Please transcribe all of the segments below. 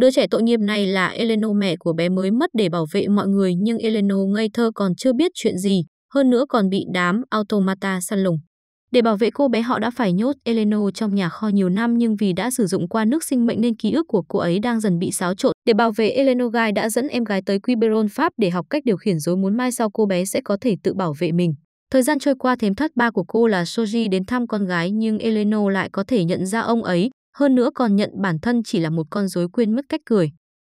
Đứa trẻ tội nghiệp này là Eleno mẹ của bé mới mất để bảo vệ mọi người nhưng Eleno ngây thơ còn chưa biết chuyện gì, hơn nữa còn bị đám automata săn lùng. Để bảo vệ cô bé họ đã phải nhốt Eleno trong nhà kho nhiều năm nhưng vì đã sử dụng qua nước sinh mệnh nên ký ức của cô ấy đang dần bị xáo trộn. Để bảo vệ Eleno Guy đã dẫn em gái tới Quiberon Pháp để học cách điều khiển rối muốn mai sau cô bé sẽ có thể tự bảo vệ mình. Thời gian trôi qua thềm thất ba của cô là Soji đến thăm con gái nhưng Eleno lại có thể nhận ra ông ấy hơn nữa còn nhận bản thân chỉ là một con rối quên mất cách cười.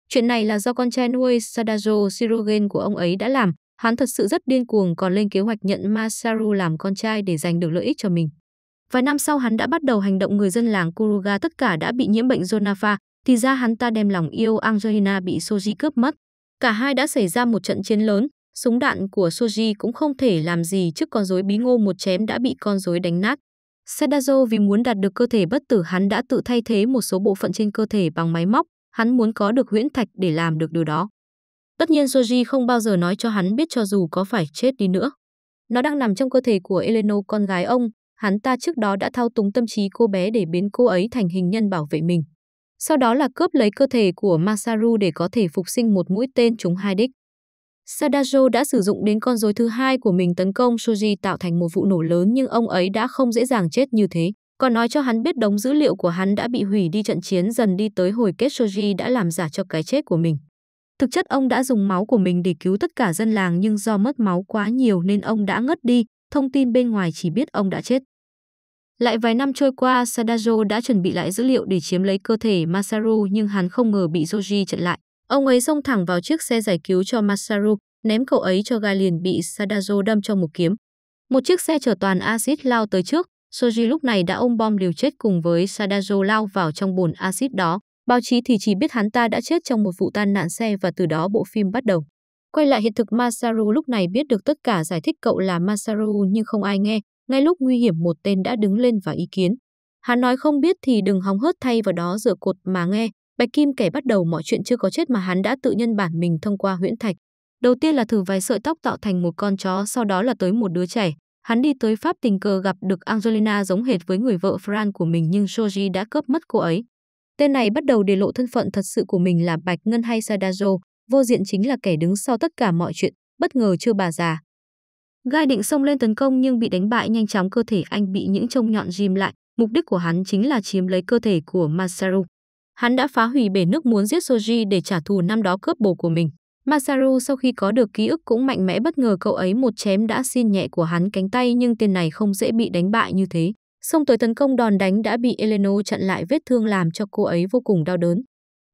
Chuyện này là do con trai nuôi Sadajo Shirogen của ông ấy đã làm, hắn thật sự rất điên cuồng còn lên kế hoạch nhận Masaru làm con trai để giành được lợi ích cho mình. Vài năm sau hắn đã bắt đầu hành động người dân làng Kuruga tất cả đã bị nhiễm bệnh Jonafa, thì ra hắn ta đem lòng yêu Angelina bị Soji cướp mất. Cả hai đã xảy ra một trận chiến lớn, súng đạn của Soji cũng không thể làm gì trước con rối bí ngô một chém đã bị con rối đánh nát. Sedazo vì muốn đạt được cơ thể bất tử hắn đã tự thay thế một số bộ phận trên cơ thể bằng máy móc, hắn muốn có được huyễn thạch để làm được điều đó. Tất nhiên Soji không bao giờ nói cho hắn biết cho dù có phải chết đi nữa. Nó đang nằm trong cơ thể của Eleno con gái ông, hắn ta trước đó đã thao túng tâm trí cô bé để biến cô ấy thành hình nhân bảo vệ mình. Sau đó là cướp lấy cơ thể của Masaru để có thể phục sinh một mũi tên trúng hai đích. Sadajo đã sử dụng đến con rối thứ hai của mình tấn công Shoji tạo thành một vụ nổ lớn nhưng ông ấy đã không dễ dàng chết như thế. Còn nói cho hắn biết đống dữ liệu của hắn đã bị hủy đi trận chiến dần đi tới hồi kết Shoji đã làm giả cho cái chết của mình. Thực chất ông đã dùng máu của mình để cứu tất cả dân làng nhưng do mất máu quá nhiều nên ông đã ngất đi, thông tin bên ngoài chỉ biết ông đã chết. Lại vài năm trôi qua, Sadajo đã chuẩn bị lại dữ liệu để chiếm lấy cơ thể Masaru nhưng hắn không ngờ bị Joji chặn lại. Ông ấy xông thẳng vào chiếc xe giải cứu cho Masaru, ném cậu ấy cho gai liền bị Sadazo đâm cho một kiếm. Một chiếc xe chở toàn axit lao tới trước, Soji lúc này đã ôm bom liều chết cùng với Sadazo lao vào trong bồn axit đó. Báo chí thì chỉ biết hắn ta đã chết trong một vụ tai nạn xe và từ đó bộ phim bắt đầu. Quay lại hiện thực Masaru lúc này biết được tất cả giải thích cậu là Masaru nhưng không ai nghe. Ngay lúc nguy hiểm một tên đã đứng lên và ý kiến. Hắn nói không biết thì đừng hóng hớt thay vào đó rửa cột mà nghe. Bạch Kim kể bắt đầu mọi chuyện chưa có chết mà hắn đã tự nhân bản mình thông qua huyễn thạch. Đầu tiên là thử vài sợi tóc tạo thành một con chó, sau đó là tới một đứa trẻ. Hắn đi tới Pháp tình cờ gặp được Angelina giống hệt với người vợ Fran của mình nhưng Shoji đã cướp mất cô ấy. Tên này bắt đầu để lộ thân phận thật sự của mình là Bạch Ngân hay Sadajo, vô diện chính là kẻ đứng sau tất cả mọi chuyện, bất ngờ chưa bà già. Gai định xông lên tấn công nhưng bị đánh bại nhanh chóng cơ thể anh bị những trông nhọn ghim lại, mục đích của hắn chính là chiếm lấy cơ thể của Masaru. Hắn đã phá hủy bể nước muốn giết Soji để trả thù năm đó cướp bồ của mình. Masaru sau khi có được ký ức cũng mạnh mẽ bất ngờ cậu ấy một chém đã xin nhẹ của hắn cánh tay nhưng tên này không dễ bị đánh bại như thế. xong tới tấn công đòn đánh đã bị Eleno chặn lại vết thương làm cho cô ấy vô cùng đau đớn.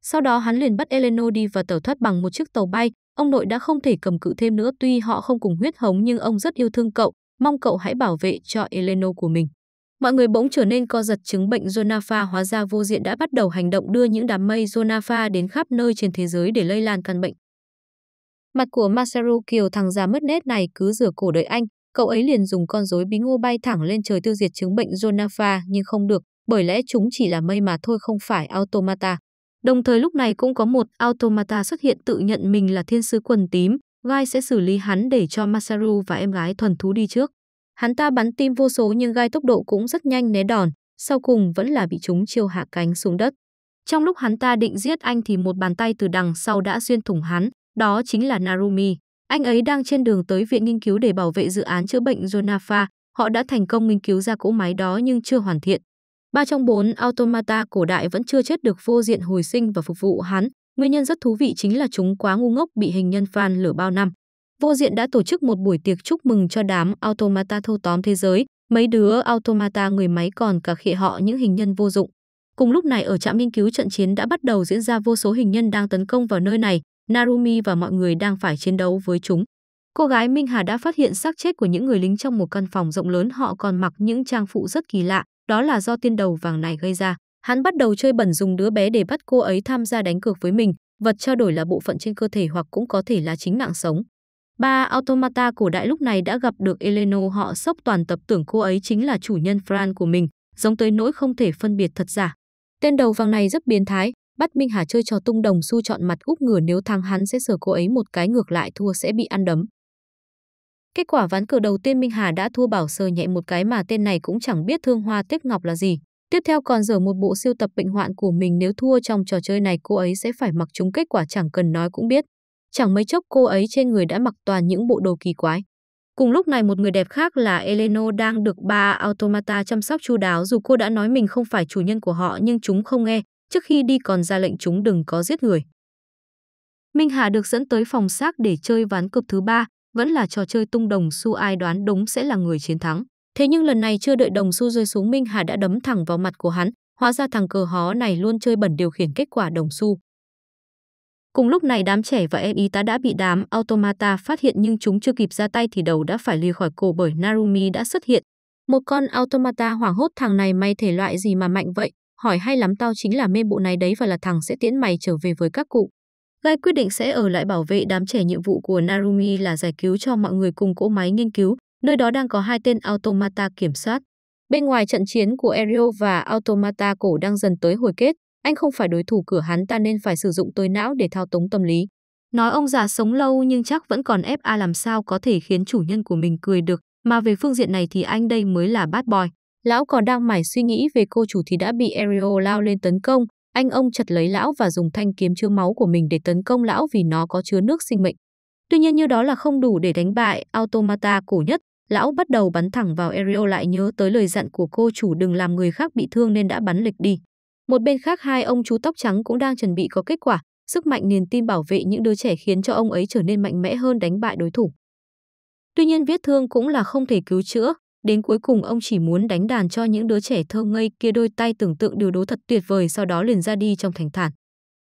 Sau đó hắn liền bắt Eleno đi và tẩu thoát bằng một chiếc tàu bay. Ông nội đã không thể cầm cự thêm nữa tuy họ không cùng huyết hống nhưng ông rất yêu thương cậu, mong cậu hãy bảo vệ cho Eleno của mình mọi người bỗng trở nên co giật chứng bệnh Jonafa hóa ra vô diện đã bắt đầu hành động đưa những đám mây Jonafa đến khắp nơi trên thế giới để lây lan căn bệnh. Mặt của Masaru Kiều thằng già mất nét này cứ rửa cổ đợi anh, cậu ấy liền dùng con rối bí ngô bay thẳng lên trời tiêu diệt chứng bệnh Jonafa nhưng không được, bởi lẽ chúng chỉ là mây mà thôi không phải automata. Đồng thời lúc này cũng có một automata xuất hiện tự nhận mình là thiên sứ quần tím, Gai sẽ xử lý hắn để cho Masaru và em gái thuần thú đi trước. Hắn ta bắn tim vô số nhưng gai tốc độ cũng rất nhanh né đòn, sau cùng vẫn là bị chúng chiêu hạ cánh xuống đất. Trong lúc hắn ta định giết anh thì một bàn tay từ đằng sau đã xuyên thủng hắn, đó chính là Narumi. Anh ấy đang trên đường tới viện nghiên cứu để bảo vệ dự án chữa bệnh Jonafa, họ đã thành công nghiên cứu ra cỗ máy đó nhưng chưa hoàn thiện. Ba trong bốn automata cổ đại vẫn chưa chết được vô diện hồi sinh và phục vụ hắn. Nguyên nhân rất thú vị chính là chúng quá ngu ngốc bị hình nhân phan lửa bao năm. Vô Diện đã tổ chức một buổi tiệc chúc mừng cho đám automata thâu tóm thế giới, mấy đứa automata người máy còn cả khịa họ những hình nhân vô dụng. Cùng lúc này ở trạm nghiên cứu trận chiến đã bắt đầu diễn ra vô số hình nhân đang tấn công vào nơi này, Narumi và mọi người đang phải chiến đấu với chúng. Cô gái Minh Hà đã phát hiện xác chết của những người lính trong một căn phòng rộng lớn họ còn mặc những trang phụ rất kỳ lạ, đó là do tiên đầu vàng này gây ra. Hắn bắt đầu chơi bẩn dùng đứa bé để bắt cô ấy tham gia đánh cược với mình, vật trao đổi là bộ phận trên cơ thể hoặc cũng có thể là chính mạng sống. Ba automata cổ đại lúc này đã gặp được Eleno họ sốc toàn tập tưởng cô ấy chính là chủ nhân Fran của mình, giống tới nỗi không thể phân biệt thật giả. Tên đầu vàng này rất biến thái, bắt Minh Hà chơi trò tung đồng xu chọn mặt úp ngửa nếu thắng hắn sẽ sửa cô ấy một cái ngược lại thua sẽ bị ăn đấm. Kết quả ván cờ đầu tiên Minh Hà đã thua bảo sờ nhẹ một cái mà tên này cũng chẳng biết thương hoa tiếc ngọc là gì. Tiếp theo còn dở một bộ siêu tập bệnh hoạn của mình nếu thua trong trò chơi này cô ấy sẽ phải mặc chúng kết quả chẳng cần nói cũng biết chẳng mấy chốc cô ấy trên người đã mặc toàn những bộ đồ kỳ quái. Cùng lúc này một người đẹp khác là Eleno đang được ba automata chăm sóc chu đáo dù cô đã nói mình không phải chủ nhân của họ nhưng chúng không nghe, trước khi đi còn ra lệnh chúng đừng có giết người. Minh Hà được dẫn tới phòng xác để chơi ván cược thứ ba, vẫn là trò chơi tung đồng xu ai đoán đúng sẽ là người chiến thắng. Thế nhưng lần này chưa đợi đồng xu rơi xuống Minh Hà đã đấm thẳng vào mặt của hắn, hóa ra thằng cờ hó này luôn chơi bẩn điều khiển kết quả đồng xu. Cùng lúc này đám trẻ và em y tá đã bị đám automata phát hiện nhưng chúng chưa kịp ra tay thì đầu đã phải lìa khỏi cổ bởi Narumi đã xuất hiện. Một con automata hoảng hốt thằng này may thể loại gì mà mạnh vậy, hỏi hay lắm tao chính là mê bộ này đấy và là thằng sẽ tiễn mày trở về với các cụ. Gai quyết định sẽ ở lại bảo vệ đám trẻ nhiệm vụ của Narumi là giải cứu cho mọi người cùng cỗ máy nghiên cứu, nơi đó đang có hai tên automata kiểm soát. Bên ngoài trận chiến của Aerial và automata cổ đang dần tới hồi kết, anh không phải đối thủ cửa hắn ta nên phải sử dụng tối não để thao túng tâm lý. Nói ông già sống lâu nhưng chắc vẫn còn ép a làm sao có thể khiến chủ nhân của mình cười được, mà về phương diện này thì anh đây mới là bad boy. Lão còn đang mải suy nghĩ về cô chủ thì đã bị Ariel lao lên tấn công, anh ông chặt lấy lão và dùng thanh kiếm chứa máu của mình để tấn công lão vì nó có chứa nước sinh mệnh. Tuy nhiên như đó là không đủ để đánh bại automata cổ nhất, lão bắt đầu bắn thẳng vào Ariel lại nhớ tới lời dặn của cô chủ đừng làm người khác bị thương nên đã bắn lệch đi. Một bên khác hai ông chú tóc trắng cũng đang chuẩn bị có kết quả, sức mạnh niềm tin bảo vệ những đứa trẻ khiến cho ông ấy trở nên mạnh mẽ hơn đánh bại đối thủ. Tuy nhiên vết thương cũng là không thể cứu chữa, đến cuối cùng ông chỉ muốn đánh đàn cho những đứa trẻ thơ ngây kia đôi tay tưởng tượng điều đố thật tuyệt vời sau đó liền ra đi trong thành thản.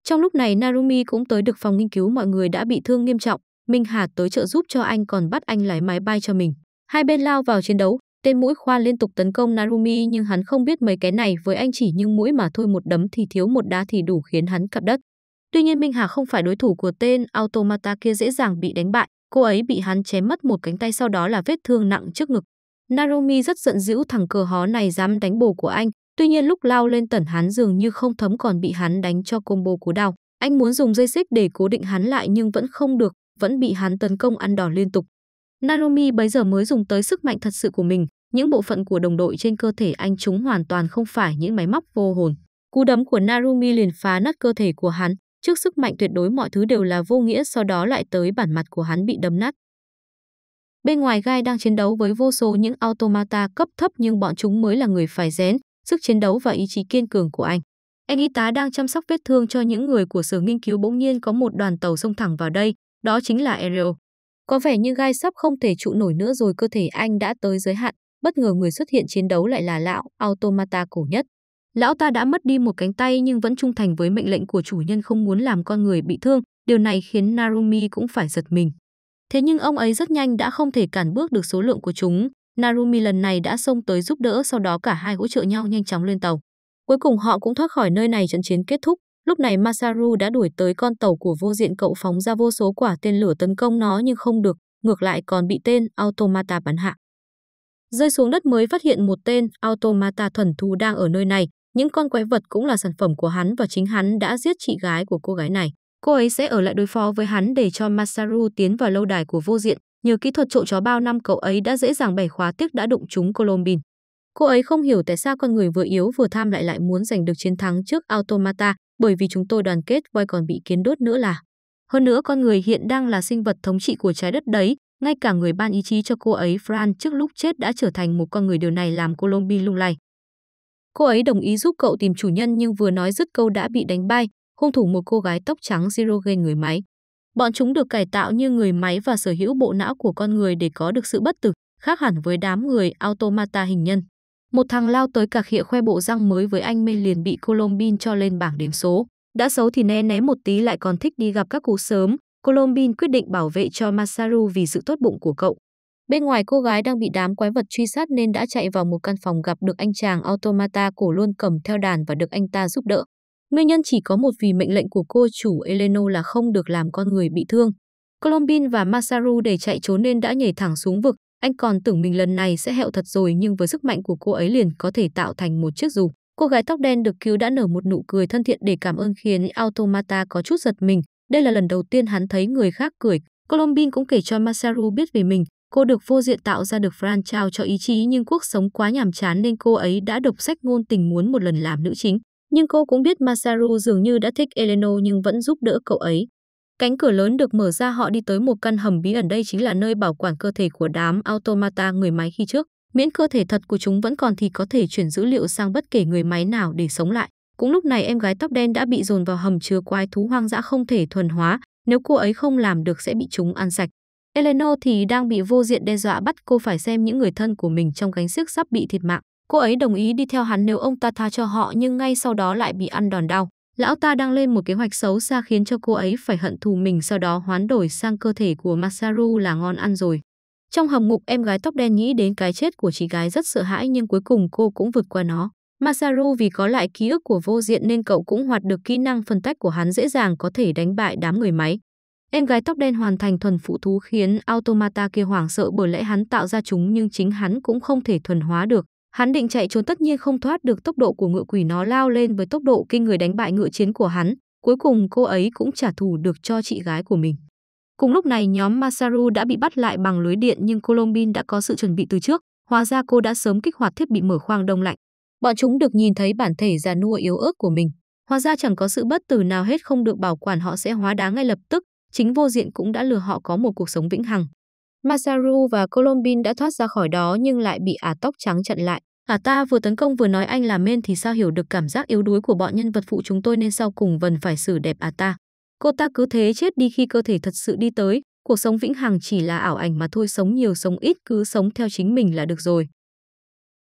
Trong lúc này Narumi cũng tới được phòng nghiên cứu mọi người đã bị thương nghiêm trọng, Minh Hà tới trợ giúp cho anh còn bắt anh lái máy bay cho mình. Hai bên lao vào chiến đấu, Tên mũi khoan liên tục tấn công Narumi nhưng hắn không biết mấy cái này với anh chỉ nhưng mũi mà thôi một đấm thì thiếu một đá thì đủ khiến hắn cặp đất. Tuy nhiên Minh Hà không phải đối thủ của tên automata kia dễ dàng bị đánh bại, cô ấy bị hắn chém mất một cánh tay sau đó là vết thương nặng trước ngực. Narumi rất giận dữ thằng cờ hó này dám đánh bồ của anh, tuy nhiên lúc lao lên tẩn hắn dường như không thấm còn bị hắn đánh cho combo cú đào. Anh muốn dùng dây xích để cố định hắn lại nhưng vẫn không được, vẫn bị hắn tấn công ăn đòn liên tục. Naomi bấy giờ mới dùng tới sức mạnh thật sự của mình, những bộ phận của đồng đội trên cơ thể anh chúng hoàn toàn không phải những máy móc vô hồn. Cú đấm của Narumi liền phá nát cơ thể của hắn, trước sức mạnh tuyệt đối mọi thứ đều là vô nghĩa sau đó lại tới bản mặt của hắn bị đấm nát. Bên ngoài gai đang chiến đấu với vô số những automata cấp thấp nhưng bọn chúng mới là người phải rén, sức chiến đấu và ý chí kiên cường của anh. Anh y tá đang chăm sóc vết thương cho những người của sở nghiên cứu bỗng nhiên có một đoàn tàu xông thẳng vào đây, đó chính là Ariel. Có vẻ như gai sắp không thể trụ nổi nữa rồi cơ thể anh đã tới giới hạn, bất ngờ người xuất hiện chiến đấu lại là lão automata cổ nhất. Lão ta đã mất đi một cánh tay nhưng vẫn trung thành với mệnh lệnh của chủ nhân không muốn làm con người bị thương, điều này khiến Narumi cũng phải giật mình. Thế nhưng ông ấy rất nhanh đã không thể cản bước được số lượng của chúng, Narumi lần này đã xông tới giúp đỡ sau đó cả hai hỗ trợ nhau nhanh chóng lên tàu. Cuối cùng họ cũng thoát khỏi nơi này trận chiến kết thúc, Lúc này Masaru đã đuổi tới con tàu của vô diện cậu phóng ra vô số quả tên lửa tấn công nó nhưng không được, ngược lại còn bị tên Automata bắn hạ. Rơi xuống đất mới phát hiện một tên Automata thuần thú đang ở nơi này, những con quái vật cũng là sản phẩm của hắn và chính hắn đã giết chị gái của cô gái này. Cô ấy sẽ ở lại đối phó với hắn để cho Masaru tiến vào lâu đài của vô diện. Nhờ kỹ thuật trộn chó bao năm cậu ấy đã dễ dàng bẻ khóa tiếc đã đụng trúng Colombin. Cô ấy không hiểu tại sao con người vừa yếu vừa tham lại lại muốn giành được chiến thắng trước Automata, bởi vì chúng tôi đoàn kết voi còn bị kiến đốt nữa là. Hơn nữa con người hiện đang là sinh vật thống trị của trái đất đấy, ngay cả người ban ý chí cho cô ấy Fran trước lúc chết đã trở thành một con người điều này làm cô Lombi lung lay. Cô ấy đồng ý giúp cậu tìm chủ nhân nhưng vừa nói dứt câu đã bị đánh bay, hung thủ một cô gái tóc trắng Zero gây người máy. Bọn chúng được cải tạo như người máy và sở hữu bộ não của con người để có được sự bất tử, khác hẳn với đám người automata hình nhân. Một thằng lao tới cạc khịa khoe bộ răng mới với anh mê liền bị Colombin cho lên bảng điểm số. Đã xấu thì né né một tí lại còn thích đi gặp các cú sớm. Colombin quyết định bảo vệ cho Masaru vì sự tốt bụng của cậu. Bên ngoài cô gái đang bị đám quái vật truy sát nên đã chạy vào một căn phòng gặp được anh chàng automata cổ luôn cầm theo đàn và được anh ta giúp đỡ. Nguyên nhân chỉ có một vì mệnh lệnh của cô chủ Eleno là không được làm con người bị thương. Colombin và Masaru để chạy trốn nên đã nhảy thẳng xuống vực, anh còn tưởng mình lần này sẽ hẹo thật rồi nhưng với sức mạnh của cô ấy liền có thể tạo thành một chiếc dù. Cô gái tóc đen được cứu đã nở một nụ cười thân thiện để cảm ơn khiến Automata có chút giật mình. Đây là lần đầu tiên hắn thấy người khác cười. Colombin cũng kể cho Masaru biết về mình. Cô được vô diện tạo ra được Fran trao cho ý chí nhưng cuộc sống quá nhàm chán nên cô ấy đã đọc sách ngôn tình muốn một lần làm nữ chính. Nhưng cô cũng biết Masaru dường như đã thích Eleno nhưng vẫn giúp đỡ cậu ấy. Cánh cửa lớn được mở ra họ đi tới một căn hầm bí ẩn đây chính là nơi bảo quản cơ thể của đám automata người máy khi trước. Miễn cơ thể thật của chúng vẫn còn thì có thể chuyển dữ liệu sang bất kể người máy nào để sống lại. Cũng lúc này em gái tóc đen đã bị dồn vào hầm chứa quái thú hoang dã không thể thuần hóa, nếu cô ấy không làm được sẽ bị chúng ăn sạch. Eleanor thì đang bị vô diện đe dọa bắt cô phải xem những người thân của mình trong gánh xiếc sắp bị thiệt mạng. Cô ấy đồng ý đi theo hắn nếu ông ta tha cho họ nhưng ngay sau đó lại bị ăn đòn đau. Lão ta đang lên một kế hoạch xấu xa khiến cho cô ấy phải hận thù mình sau đó hoán đổi sang cơ thể của Masaru là ngon ăn rồi. Trong hầm ngục em gái tóc đen nghĩ đến cái chết của chị gái rất sợ hãi nhưng cuối cùng cô cũng vượt qua nó. Masaru vì có lại ký ức của vô diện nên cậu cũng hoạt được kỹ năng phân tách của hắn dễ dàng có thể đánh bại đám người máy. Em gái tóc đen hoàn thành thuần phụ thú khiến automata kia hoảng sợ bởi lẽ hắn tạo ra chúng nhưng chính hắn cũng không thể thuần hóa được. Hắn định chạy trốn tất nhiên không thoát được tốc độ của ngựa quỷ nó lao lên với tốc độ kinh người đánh bại ngựa chiến của hắn, cuối cùng cô ấy cũng trả thù được cho chị gái của mình. Cùng lúc này nhóm Masaru đã bị bắt lại bằng lưới điện nhưng Colombin đã có sự chuẩn bị từ trước, hóa ra cô đã sớm kích hoạt thiết bị mở khoang đông lạnh. Bọn chúng được nhìn thấy bản thể già nua yếu ớt của mình. Hóa ra chẳng có sự bất tử nào hết không được bảo quản họ sẽ hóa đá ngay lập tức, chính vô diện cũng đã lừa họ có một cuộc sống vĩnh hằng. Masaru và Colombin đã thoát ra khỏi đó nhưng lại bị ả tóc trắng chặn lại. Ả ta vừa tấn công vừa nói anh là men thì sao hiểu được cảm giác yếu đuối của bọn nhân vật phụ chúng tôi nên sau cùng vẫn phải xử đẹp ả ta. Cô ta cứ thế chết đi khi cơ thể thật sự đi tới, cuộc sống vĩnh hằng chỉ là ảo ảnh mà thôi sống nhiều sống ít cứ sống theo chính mình là được rồi.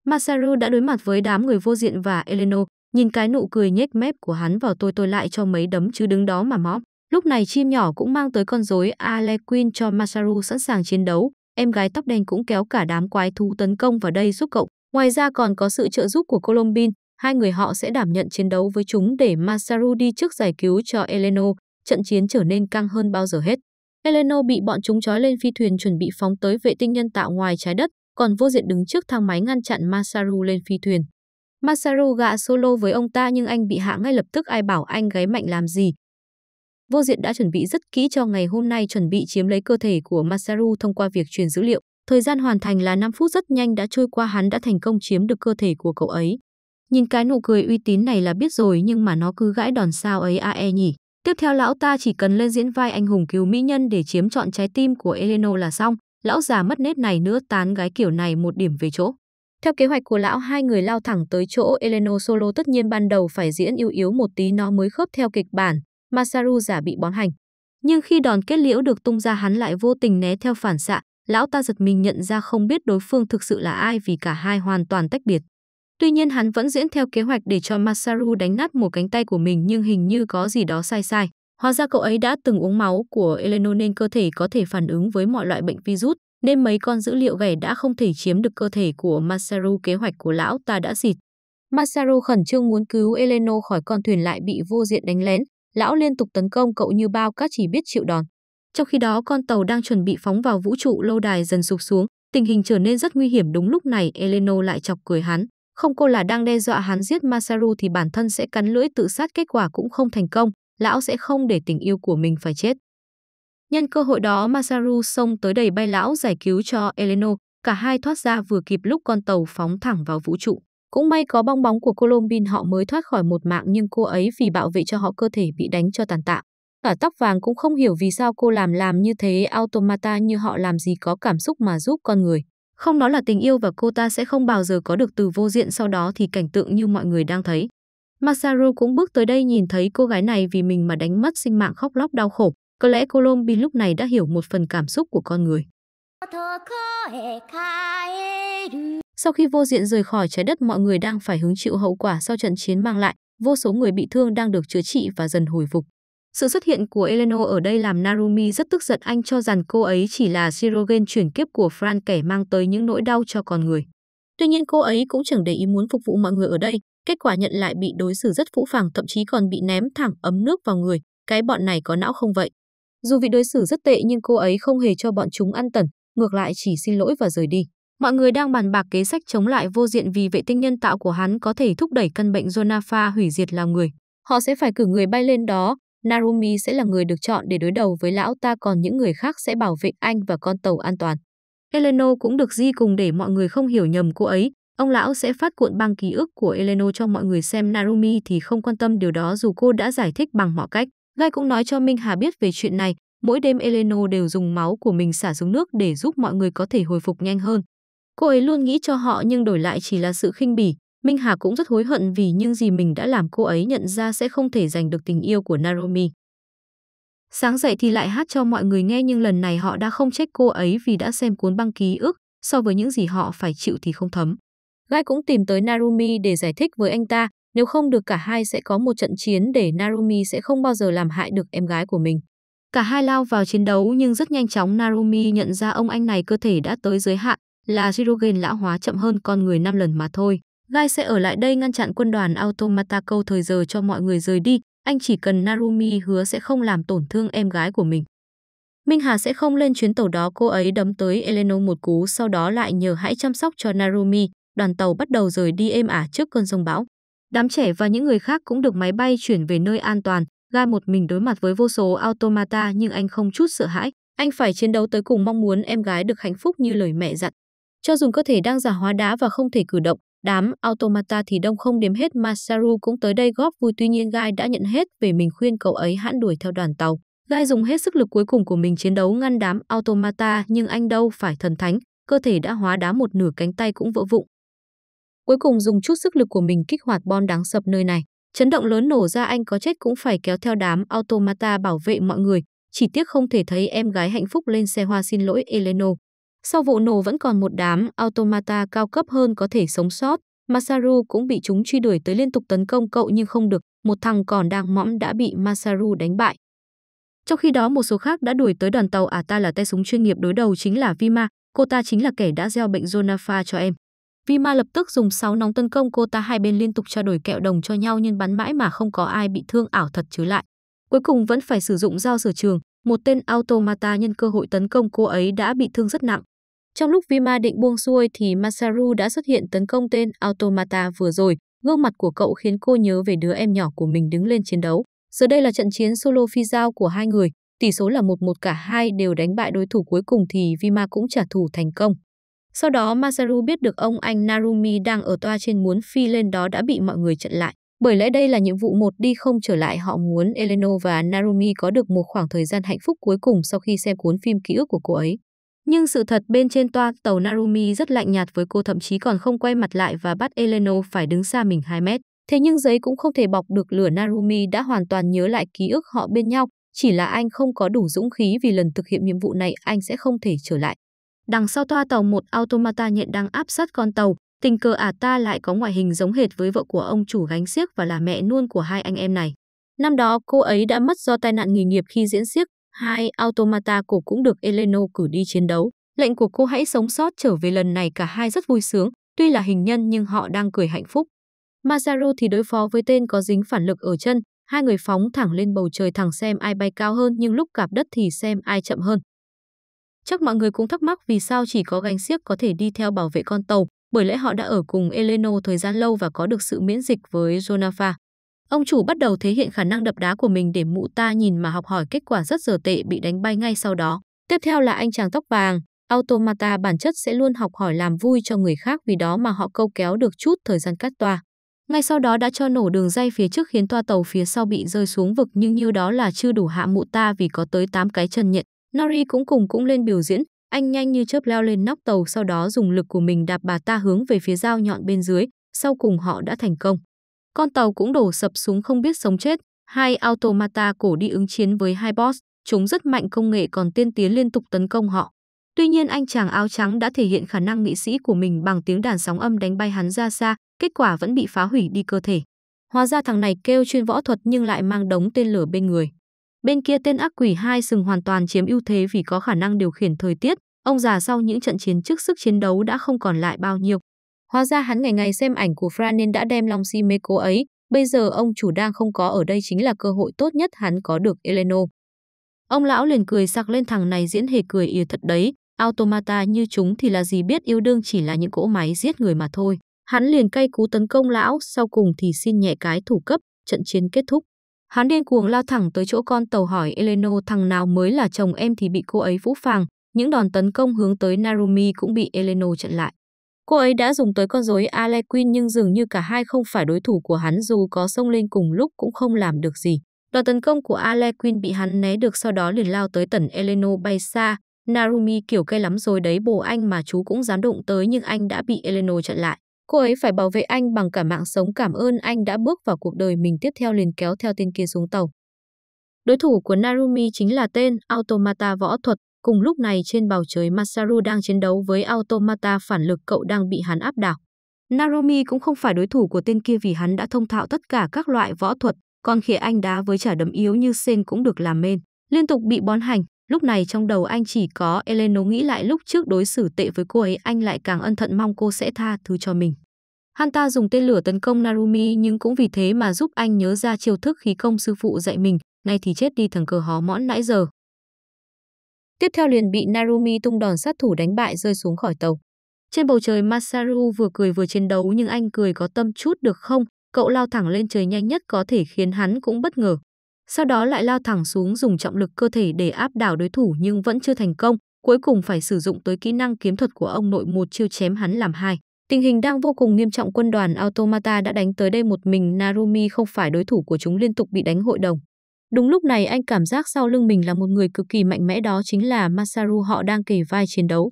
Masaru đã đối mặt với đám người vô diện và Eleno, nhìn cái nụ cười nhếch mép của hắn vào tôi tôi lại cho mấy đấm chứ đứng đó mà mõ. Lúc này chim nhỏ cũng mang tới con rối Alequin cho Masaru sẵn sàng chiến đấu, em gái tóc đen cũng kéo cả đám quái thú tấn công vào đây giúp cậu. Ngoài ra còn có sự trợ giúp của Colombin, hai người họ sẽ đảm nhận chiến đấu với chúng để Masaru đi trước giải cứu cho Eleno, trận chiến trở nên căng hơn bao giờ hết. Eleno bị bọn chúng trói lên phi thuyền chuẩn bị phóng tới vệ tinh nhân tạo ngoài trái đất, còn vô diện đứng trước thang máy ngăn chặn Masaru lên phi thuyền. Masaru gạ solo với ông ta nhưng anh bị hạ ngay lập tức ai bảo anh gáy mạnh làm gì, Vô Diện đã chuẩn bị rất kỹ cho ngày hôm nay chuẩn bị chiếm lấy cơ thể của Masaru thông qua việc truyền dữ liệu. Thời gian hoàn thành là 5 phút rất nhanh đã trôi qua hắn đã thành công chiếm được cơ thể của cậu ấy. Nhìn cái nụ cười uy tín này là biết rồi nhưng mà nó cứ gãi đòn sao ấy ae nhỉ. Tiếp theo lão ta chỉ cần lên diễn vai anh hùng cứu mỹ nhân để chiếm trọn trái tim của Eleno là xong. Lão già mất nết này nữa tán gái kiểu này một điểm về chỗ. Theo kế hoạch của lão, hai người lao thẳng tới chỗ Eleno solo tất nhiên ban đầu phải diễn yếu yếu một tí nó mới khớp theo kịch bản, Masaru giả bị bón hành. Nhưng khi đòn kết liễu được tung ra hắn lại vô tình né theo phản xạ, lão ta giật mình nhận ra không biết đối phương thực sự là ai vì cả hai hoàn toàn tách biệt. Tuy nhiên hắn vẫn diễn theo kế hoạch để cho Masaru đánh nát một cánh tay của mình nhưng hình như có gì đó sai sai. Hóa ra cậu ấy đã từng uống máu của Eleno nên cơ thể có thể phản ứng với mọi loại bệnh virus, nên mấy con dữ liệu ghẻ đã không thể chiếm được cơ thể của Masaru kế hoạch của lão ta đã dịt. Masaru khẩn trương muốn cứu Eleno khỏi con thuyền lại bị vô diện đánh lén, lão liên tục tấn công cậu như bao cát chỉ biết chịu đòn. Trong khi đó con tàu đang chuẩn bị phóng vào vũ trụ lâu đài dần sụp xuống, tình hình trở nên rất nguy hiểm đúng lúc này Eleno lại chọc cười hắn. Không cô là đang đe dọa hắn giết Masaru thì bản thân sẽ cắn lưỡi tự sát kết quả cũng không thành công, lão sẽ không để tình yêu của mình phải chết. Nhân cơ hội đó Masaru xông tới đầy bay lão giải cứu cho Eleno, cả hai thoát ra vừa kịp lúc con tàu phóng thẳng vào vũ trụ. Cũng may có bong bóng của Colombin họ mới thoát khỏi một mạng nhưng cô ấy vì bảo vệ cho họ cơ thể bị đánh cho tàn tạ. Cả tóc vàng cũng không hiểu vì sao cô làm làm như thế automata như họ làm gì có cảm xúc mà giúp con người. Không nói là tình yêu và cô ta sẽ không bao giờ có được từ vô diện sau đó thì cảnh tượng như mọi người đang thấy. Masaru cũng bước tới đây nhìn thấy cô gái này vì mình mà đánh mất sinh mạng khóc lóc đau khổ. Có lẽ Colombin lúc này đã hiểu một phần cảm xúc của con người. Sau khi vô diện rời khỏi trái đất mọi người đang phải hứng chịu hậu quả sau trận chiến mang lại, vô số người bị thương đang được chữa trị và dần hồi phục. Sự xuất hiện của Eleno ở đây làm Narumi rất tức giận anh cho rằng cô ấy chỉ là Shirogen chuyển kiếp của Fran kẻ mang tới những nỗi đau cho con người. Tuy nhiên cô ấy cũng chẳng để ý muốn phục vụ mọi người ở đây, kết quả nhận lại bị đối xử rất phũ phàng thậm chí còn bị ném thẳng ấm nước vào người, cái bọn này có não không vậy? Dù bị đối xử rất tệ nhưng cô ấy không hề cho bọn chúng ăn tần, ngược lại chỉ xin lỗi và rời đi. Mọi người đang bàn bạc kế sách chống lại vô diện vì vệ tinh nhân tạo của hắn có thể thúc đẩy căn bệnh Jonafa hủy diệt lòng người. Họ sẽ phải cử người bay lên đó, Narumi sẽ là người được chọn để đối đầu với lão ta còn những người khác sẽ bảo vệ anh và con tàu an toàn. Eleno cũng được di cùng để mọi người không hiểu nhầm cô ấy. Ông lão sẽ phát cuộn băng ký ức của Eleno cho mọi người xem Narumi thì không quan tâm điều đó dù cô đã giải thích bằng mọi cách. Gai cũng nói cho Minh Hà biết về chuyện này, mỗi đêm Eleno đều dùng máu của mình xả xuống nước để giúp mọi người có thể hồi phục nhanh hơn. Cô ấy luôn nghĩ cho họ nhưng đổi lại chỉ là sự khinh bỉ. Minh Hà cũng rất hối hận vì những gì mình đã làm cô ấy nhận ra sẽ không thể giành được tình yêu của Naomi. Sáng dậy thì lại hát cho mọi người nghe nhưng lần này họ đã không trách cô ấy vì đã xem cuốn băng ký ức, so với những gì họ phải chịu thì không thấm. Gai cũng tìm tới Narumi để giải thích với anh ta, nếu không được cả hai sẽ có một trận chiến để Narumi sẽ không bao giờ làm hại được em gái của mình. Cả hai lao vào chiến đấu nhưng rất nhanh chóng Narumi nhận ra ông anh này cơ thể đã tới giới hạn, là hydrogen lão hóa chậm hơn con người 5 lần mà thôi. Gai sẽ ở lại đây ngăn chặn quân đoàn Automata câu thời giờ cho mọi người rời đi, anh chỉ cần Narumi hứa sẽ không làm tổn thương em gái của mình. Minh Hà sẽ không lên chuyến tàu đó cô ấy đấm tới Eleno một cú sau đó lại nhờ hãy chăm sóc cho Narumi, đoàn tàu bắt đầu rời đi êm ả trước cơn rông bão. Đám trẻ và những người khác cũng được máy bay chuyển về nơi an toàn, Gai một mình đối mặt với vô số automata nhưng anh không chút sợ hãi. Anh phải chiến đấu tới cùng mong muốn em gái được hạnh phúc như lời mẹ dặn. Cho dù cơ thể đang giả hóa đá và không thể cử động, đám automata thì đông không đếm hết Masaru cũng tới đây góp vui tuy nhiên Gai đã nhận hết về mình khuyên cậu ấy hãn đuổi theo đoàn tàu. Gai dùng hết sức lực cuối cùng của mình chiến đấu ngăn đám automata nhưng anh đâu phải thần thánh, cơ thể đã hóa đá một nửa cánh tay cũng vỡ vụn. Cuối cùng dùng chút sức lực của mình kích hoạt bom đáng sập nơi này. Chấn động lớn nổ ra anh có chết cũng phải kéo theo đám automata bảo vệ mọi người. Chỉ tiếc không thể thấy em gái hạnh phúc lên xe hoa xin lỗi Eleno. Sau vụ nổ vẫn còn một đám automata cao cấp hơn có thể sống sót, Masaru cũng bị chúng truy đuổi tới liên tục tấn công cậu nhưng không được, một thằng còn đang mõm đã bị Masaru đánh bại. Trong khi đó một số khác đã đuổi tới đoàn tàu à ta là tay súng chuyên nghiệp đối đầu chính là Vima, cô ta chính là kẻ đã gieo bệnh Jonafa cho em. Vima lập tức dùng 6 nóng tấn công cô ta hai bên liên tục trao đổi kẹo đồng cho nhau nhưng bắn mãi mà không có ai bị thương ảo thật chứ lại. Cuối cùng vẫn phải sử dụng dao sửa trường, một tên automata nhân cơ hội tấn công cô ấy đã bị thương rất nặng, trong lúc Vima định buông xuôi thì Masaru đã xuất hiện tấn công tên Automata vừa rồi. Gương mặt của cậu khiến cô nhớ về đứa em nhỏ của mình đứng lên chiến đấu. Giờ đây là trận chiến solo phi giao của hai người. Tỷ số là 1-1 cả hai đều đánh bại đối thủ cuối cùng thì Vima cũng trả thù thành công. Sau đó Masaru biết được ông anh Narumi đang ở toa trên muốn phi lên đó đã bị mọi người chặn lại. Bởi lẽ đây là nhiệm vụ một đi không trở lại họ muốn Eleno và Narumi có được một khoảng thời gian hạnh phúc cuối cùng sau khi xem cuốn phim ký ức của cô ấy. Nhưng sự thật bên trên toa tàu Narumi rất lạnh nhạt với cô thậm chí còn không quay mặt lại và bắt Eleno phải đứng xa mình 2 mét. Thế nhưng giấy cũng không thể bọc được lửa Narumi đã hoàn toàn nhớ lại ký ức họ bên nhau, chỉ là anh không có đủ dũng khí vì lần thực hiện nhiệm vụ này anh sẽ không thể trở lại. Đằng sau toa tàu một automata nhận đang áp sát con tàu, tình cờ ả à ta lại có ngoại hình giống hệt với vợ của ông chủ gánh xiếc và là mẹ nuôn của hai anh em này. Năm đó cô ấy đã mất do tai nạn nghề nghiệp khi diễn xiếc Hai automata cổ cũng được Eleno cử đi chiến đấu. Lệnh của cô hãy sống sót trở về lần này cả hai rất vui sướng, tuy là hình nhân nhưng họ đang cười hạnh phúc. Masaru thì đối phó với tên có dính phản lực ở chân, hai người phóng thẳng lên bầu trời thẳng xem ai bay cao hơn nhưng lúc gặp đất thì xem ai chậm hơn. Chắc mọi người cũng thắc mắc vì sao chỉ có gánh xiếc có thể đi theo bảo vệ con tàu, bởi lẽ họ đã ở cùng Eleno thời gian lâu và có được sự miễn dịch với Jonafa. Ông chủ bắt đầu thể hiện khả năng đập đá của mình để mụ ta nhìn mà học hỏi kết quả rất dở tệ bị đánh bay ngay sau đó. Tiếp theo là anh chàng tóc vàng, automata bản chất sẽ luôn học hỏi làm vui cho người khác vì đó mà họ câu kéo được chút thời gian cắt toa. Ngay sau đó đã cho nổ đường dây phía trước khiến toa tàu phía sau bị rơi xuống vực nhưng như đó là chưa đủ hạ mụ ta vì có tới 8 cái chân nhện. Nori cũng cùng cũng lên biểu diễn, anh nhanh như chớp leo lên nóc tàu sau đó dùng lực của mình đạp bà ta hướng về phía dao nhọn bên dưới, sau cùng họ đã thành công. Con tàu cũng đổ sập xuống không biết sống chết, hai automata cổ đi ứng chiến với hai boss, chúng rất mạnh công nghệ còn tiên tiến liên tục tấn công họ. Tuy nhiên anh chàng áo trắng đã thể hiện khả năng nghị sĩ của mình bằng tiếng đàn sóng âm đánh bay hắn ra xa, kết quả vẫn bị phá hủy đi cơ thể. Hóa ra thằng này kêu chuyên võ thuật nhưng lại mang đống tên lửa bên người. Bên kia tên ác quỷ hai sừng hoàn toàn chiếm ưu thế vì có khả năng điều khiển thời tiết, ông già sau những trận chiến trước sức chiến đấu đã không còn lại bao nhiêu. Hóa ra hắn ngày ngày xem ảnh của Fran nên đã đem lòng si mê cô ấy. Bây giờ ông chủ đang không có ở đây chính là cơ hội tốt nhất hắn có được Eleno. Ông lão liền cười sặc lên thằng này diễn hề cười ỉa thật đấy. Automata như chúng thì là gì biết yêu đương chỉ là những cỗ máy giết người mà thôi. Hắn liền cay cú tấn công lão, sau cùng thì xin nhẹ cái thủ cấp, trận chiến kết thúc. Hắn điên cuồng lao thẳng tới chỗ con tàu hỏi Eleno thằng nào mới là chồng em thì bị cô ấy vũ phàng. Những đòn tấn công hướng tới Narumi cũng bị Eleno chặn lại. Cô ấy đã dùng tới con rối Alequin nhưng dường như cả hai không phải đối thủ của hắn dù có xông lên cùng lúc cũng không làm được gì. Đòn tấn công của Alequin bị hắn né được sau đó liền lao tới tần Eleno bay xa. Narumi kiểu cây lắm rồi đấy bồ anh mà chú cũng dám đụng tới nhưng anh đã bị Eleno chặn lại. Cô ấy phải bảo vệ anh bằng cả mạng sống cảm ơn anh đã bước vào cuộc đời mình tiếp theo liền kéo theo tên kia xuống tàu. Đối thủ của Narumi chính là tên Automata võ thuật Cùng lúc này trên bầu trời Masaru đang chiến đấu với automata phản lực cậu đang bị hắn áp đảo. Naromi cũng không phải đối thủ của tên kia vì hắn đã thông thạo tất cả các loại võ thuật, còn khỉa anh đá với trả đấm yếu như sen cũng được làm mên. Liên tục bị bón hành, lúc này trong đầu anh chỉ có Eleno nghĩ lại lúc trước đối xử tệ với cô ấy anh lại càng ân thận mong cô sẽ tha thứ cho mình. Hanta dùng tên lửa tấn công Narumi nhưng cũng vì thế mà giúp anh nhớ ra chiêu thức khí công sư phụ dạy mình, ngay thì chết đi thằng cờ hó mõn nãy giờ. Tiếp theo liền bị Narumi tung đòn sát thủ đánh bại rơi xuống khỏi tàu. Trên bầu trời Masaru vừa cười vừa chiến đấu nhưng anh cười có tâm chút được không, cậu lao thẳng lên trời nhanh nhất có thể khiến hắn cũng bất ngờ. Sau đó lại lao thẳng xuống dùng trọng lực cơ thể để áp đảo đối thủ nhưng vẫn chưa thành công, cuối cùng phải sử dụng tới kỹ năng kiếm thuật của ông nội một chiêu chém hắn làm hai. Tình hình đang vô cùng nghiêm trọng quân đoàn Automata đã đánh tới đây một mình Narumi không phải đối thủ của chúng liên tục bị đánh hội đồng. Đúng lúc này anh cảm giác sau lưng mình là một người cực kỳ mạnh mẽ đó chính là Masaru họ đang kề vai chiến đấu.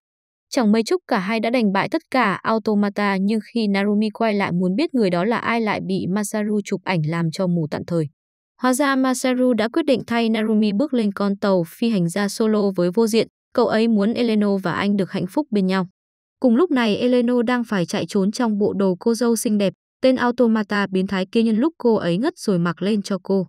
Chẳng mấy chốc cả hai đã đánh bại tất cả automata nhưng khi Narumi quay lại muốn biết người đó là ai lại bị Masaru chụp ảnh làm cho mù tạm thời. Hóa ra Masaru đã quyết định thay Narumi bước lên con tàu phi hành ra solo với vô diện, cậu ấy muốn Eleno và anh được hạnh phúc bên nhau. Cùng lúc này Eleno đang phải chạy trốn trong bộ đồ cô dâu xinh đẹp, tên automata biến thái kia nhân lúc cô ấy ngất rồi mặc lên cho cô.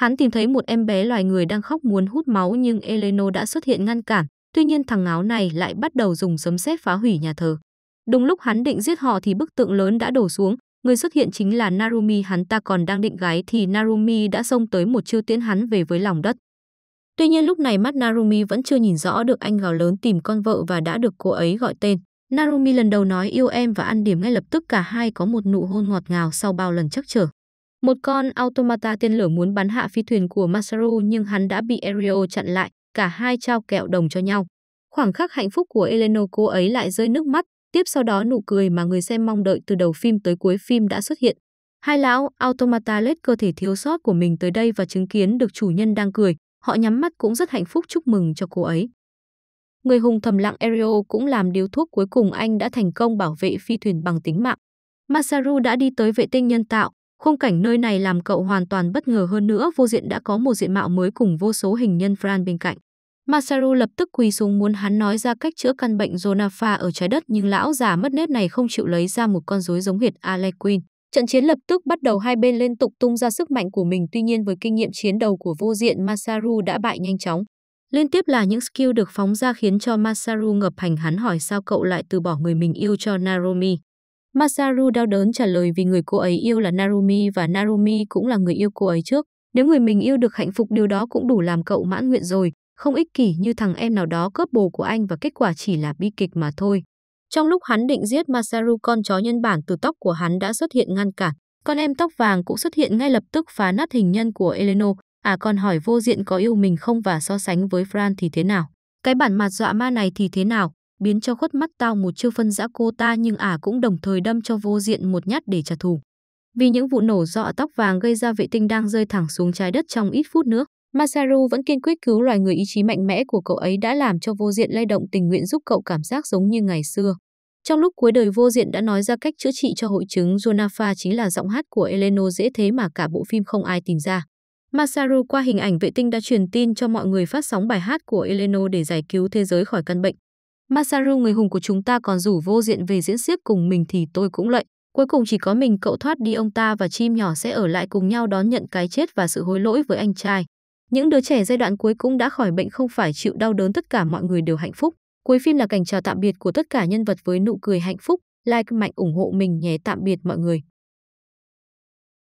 Hắn tìm thấy một em bé loài người đang khóc muốn hút máu nhưng Eleno đã xuất hiện ngăn cản. Tuy nhiên thằng áo này lại bắt đầu dùng sấm sét phá hủy nhà thờ. Đúng lúc hắn định giết họ thì bức tượng lớn đã đổ xuống, người xuất hiện chính là Narumi hắn ta còn đang định gái thì Narumi đã xông tới một chiêu tiễn hắn về với lòng đất. Tuy nhiên lúc này mắt Narumi vẫn chưa nhìn rõ được anh gào lớn tìm con vợ và đã được cô ấy gọi tên. Narumi lần đầu nói yêu em và ăn điểm ngay lập tức cả hai có một nụ hôn ngọt ngào sau bao lần chắc trở. Một con automata tên lửa muốn bắn hạ phi thuyền của Masaru nhưng hắn đã bị Erio chặn lại, cả hai trao kẹo đồng cho nhau. Khoảng khắc hạnh phúc của Eleno cô ấy lại rơi nước mắt, tiếp sau đó nụ cười mà người xem mong đợi từ đầu phim tới cuối phim đã xuất hiện. Hai lão automata lết cơ thể thiếu sót của mình tới đây và chứng kiến được chủ nhân đang cười, họ nhắm mắt cũng rất hạnh phúc chúc mừng cho cô ấy. Người hùng thầm lặng Erio cũng làm điếu thuốc cuối cùng anh đã thành công bảo vệ phi thuyền bằng tính mạng. Masaru đã đi tới vệ tinh nhân tạo, Khung cảnh nơi này làm cậu hoàn toàn bất ngờ hơn nữa, vô diện đã có một diện mạo mới cùng vô số hình nhân Fran bên cạnh. Masaru lập tức quỳ xuống muốn hắn nói ra cách chữa căn bệnh Jonafa ở trái đất nhưng lão già mất nết này không chịu lấy ra một con rối giống hệt Alequin. Trận chiến lập tức bắt đầu hai bên liên tục tung ra sức mạnh của mình tuy nhiên với kinh nghiệm chiến đầu của vô diện Masaru đã bại nhanh chóng. Liên tiếp là những skill được phóng ra khiến cho Masaru ngập hành hắn hỏi sao cậu lại từ bỏ người mình yêu cho Naromi. Masaru đau đớn trả lời vì người cô ấy yêu là Narumi và Narumi cũng là người yêu cô ấy trước. Nếu người mình yêu được hạnh phúc điều đó cũng đủ làm cậu mãn nguyện rồi, không ích kỷ như thằng em nào đó cướp bồ của anh và kết quả chỉ là bi kịch mà thôi. Trong lúc hắn định giết Masaru con chó nhân bản từ tóc của hắn đã xuất hiện ngăn cản, con em tóc vàng cũng xuất hiện ngay lập tức phá nát hình nhân của Eleno, à còn hỏi vô diện có yêu mình không và so sánh với Fran thì thế nào. Cái bản mặt dọa ma này thì thế nào? biến cho khuất mắt tao một chiêu phân giã cô ta nhưng ả cũng đồng thời đâm cho vô diện một nhát để trả thù. Vì những vụ nổ do tóc vàng gây ra vệ tinh đang rơi thẳng xuống trái đất trong ít phút nữa, Masaru vẫn kiên quyết cứu loài người ý chí mạnh mẽ của cậu ấy đã làm cho vô diện lay động tình nguyện giúp cậu cảm giác giống như ngày xưa. Trong lúc cuối đời vô diện đã nói ra cách chữa trị cho hội chứng Jonafa chính là giọng hát của Eleno dễ thế mà cả bộ phim không ai tìm ra. Masaru qua hình ảnh vệ tinh đã truyền tin cho mọi người phát sóng bài hát của Eleno để giải cứu thế giới khỏi căn bệnh. Masaru người hùng của chúng ta còn rủ vô diện về diễn xiếc cùng mình thì tôi cũng lợi. Cuối cùng chỉ có mình cậu thoát đi ông ta và chim nhỏ sẽ ở lại cùng nhau đón nhận cái chết và sự hối lỗi với anh trai. Những đứa trẻ giai đoạn cuối cũng đã khỏi bệnh không phải chịu đau đớn tất cả mọi người đều hạnh phúc. Cuối phim là cảnh chào tạm biệt của tất cả nhân vật với nụ cười hạnh phúc. Like mạnh ủng hộ mình nhé tạm biệt mọi người.